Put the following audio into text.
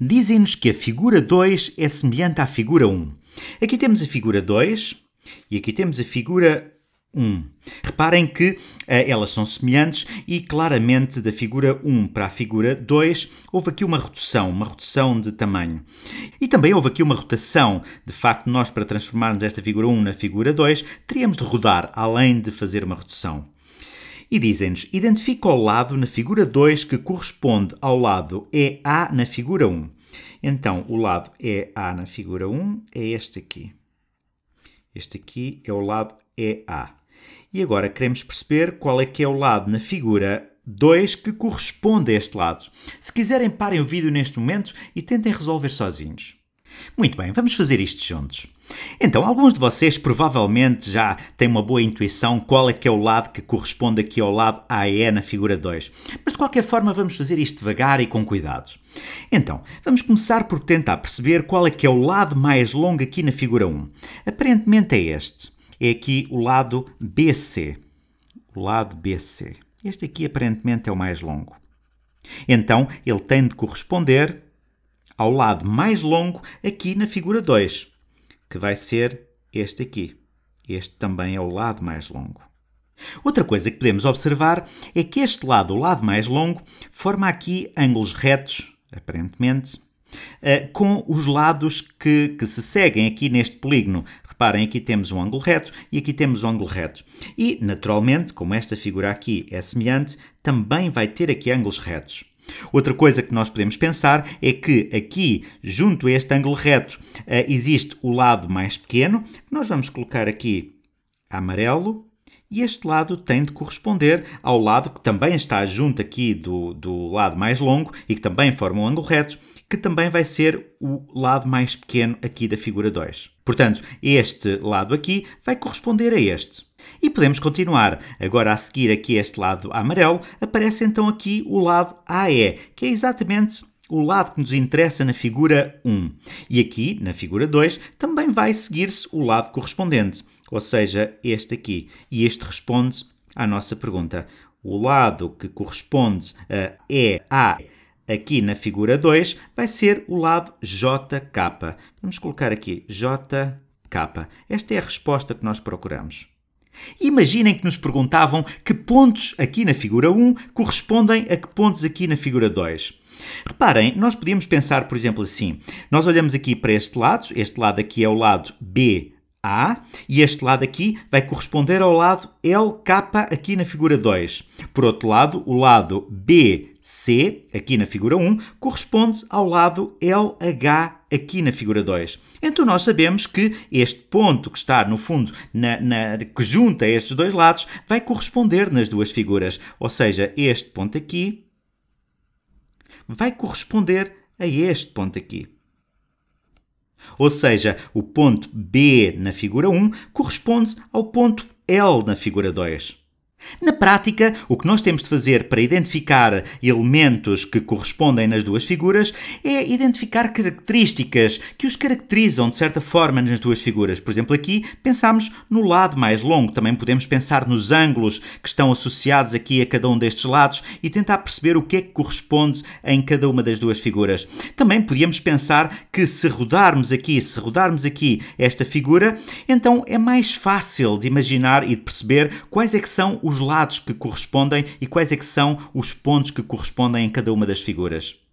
dizem-nos que a figura 2 é semelhante à figura 1. Aqui temos a figura 2 e aqui temos a figura 1. Reparem que uh, elas são semelhantes e claramente da figura 1 para a figura 2 houve aqui uma redução, uma redução de tamanho. E também houve aqui uma rotação. De facto, nós para transformarmos esta figura 1 na figura 2 teríamos de rodar, além de fazer uma redução e dizem-nos: identifica o lado na figura 2 que corresponde ao lado EA na figura 1. Então, o lado EA na figura 1 é este aqui. Este aqui é o lado EA. E agora queremos perceber qual é que é o lado na figura 2 que corresponde a este lado. Se quiserem, parem o vídeo neste momento e tentem resolver sozinhos. Muito bem, vamos fazer isto juntos. Então, alguns de vocês provavelmente já têm uma boa intuição qual é que é o lado que corresponde aqui ao lado AE na figura 2. Mas de qualquer forma, vamos fazer isto devagar e com cuidado. Então, vamos começar por tentar perceber qual é que é o lado mais longo aqui na figura 1. Aparentemente é este. É aqui o lado BC. O lado BC. Este aqui aparentemente é o mais longo. Então, ele tem de corresponder ao lado mais longo aqui na figura 2, que vai ser este aqui. Este também é o lado mais longo. Outra coisa que podemos observar é que este lado, o lado mais longo, forma aqui ângulos retos, aparentemente, eh, com os lados que, que se seguem aqui neste polígono. Reparem, aqui temos um ângulo reto e aqui temos um ângulo reto. E, naturalmente, como esta figura aqui é semelhante, também vai ter aqui ângulos retos. Outra coisa que nós podemos pensar é que aqui, junto a este ângulo reto, eh, existe o lado mais pequeno. Nós vamos colocar aqui amarelo e este lado tem de corresponder ao lado que também está junto aqui do, do lado mais longo e que também forma um ângulo reto, que também vai ser o lado mais pequeno aqui da figura 2. Portanto, este lado aqui vai corresponder a este. E podemos continuar. Agora, a seguir aqui este lado amarelo, aparece então aqui o lado AE, que é exatamente o lado que nos interessa na figura 1. E aqui, na figura 2, também vai seguir-se o lado correspondente ou seja, este aqui. E este responde à nossa pergunta. O lado que corresponde a EA aqui na figura 2 vai ser o lado JK. Vamos colocar aqui JK. Esta é a resposta que nós procuramos. Imaginem que nos perguntavam que pontos aqui na figura 1 correspondem a que pontos aqui na figura 2. Reparem, nós podíamos pensar, por exemplo, assim: nós olhamos aqui para este lado, este lado aqui é o lado B a e este lado aqui vai corresponder ao lado LK aqui na figura 2. Por outro lado, o lado BC aqui na figura 1 corresponde ao lado LH aqui na figura 2. Então nós sabemos que este ponto que está no fundo, na, na, que junta estes dois lados, vai corresponder nas duas figuras. Ou seja, este ponto aqui vai corresponder a este ponto aqui. Ou seja, o ponto B na figura 1 corresponde ao ponto L na figura 2. Na prática, o que nós temos de fazer para identificar elementos que correspondem nas duas figuras é identificar características que os caracterizam de certa forma nas duas figuras. Por exemplo, aqui pensamos no lado mais longo, também podemos pensar nos ângulos que estão associados aqui a cada um destes lados e tentar perceber o que é que corresponde em cada uma das duas figuras. Também podíamos pensar que se rodarmos aqui, se rodarmos aqui esta figura, então é mais fácil de imaginar e de perceber quais é que são os lados que correspondem e quais é que são os pontos que correspondem em cada uma das figuras.